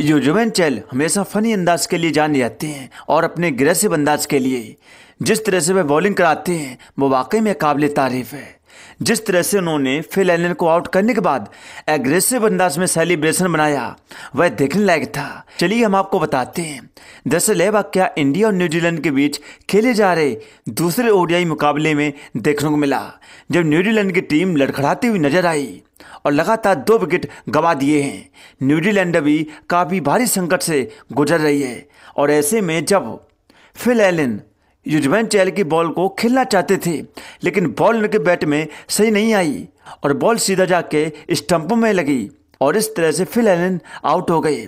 यूजुवेन चैल हमेशा फनी अंदाज के लिए जाने जाते हैं और अपने ग्रेसिव अंदाज के लिए जिस तरह से वह बॉलिंग कराते हैं वो वाकई में काबिल तारीफ है जिस तरह से उन्होंने फिल एलन को आउट करने के बाद एग्रेसिव अंदाज में सेलिब्रेशन बनाया वह देखने लायक था चलिए हम आपको बताते हैं दरअसल यह वाक्य इंडिया और न्यूजीलैंड के बीच खेले जा रहे दूसरे ओडियाई मुकाबले में देखने को मिला जब न्यूजीलैंड की टीम लड़खड़ाती हुई नजर आई और लगातार दो विकेट गंवा दिए हैं न्यूजीलैंड भी काफ़ी भारी संकट से गुजर रही है और ऐसे में जब फिल एलिन युजवैन चैल की बॉल को खेलना चाहते थे लेकिन बॉल उनके बैट में सही नहीं आई और बॉल सीधा जाके स्टंप में लगी और इस तरह से फिल एलिन आउट हो गए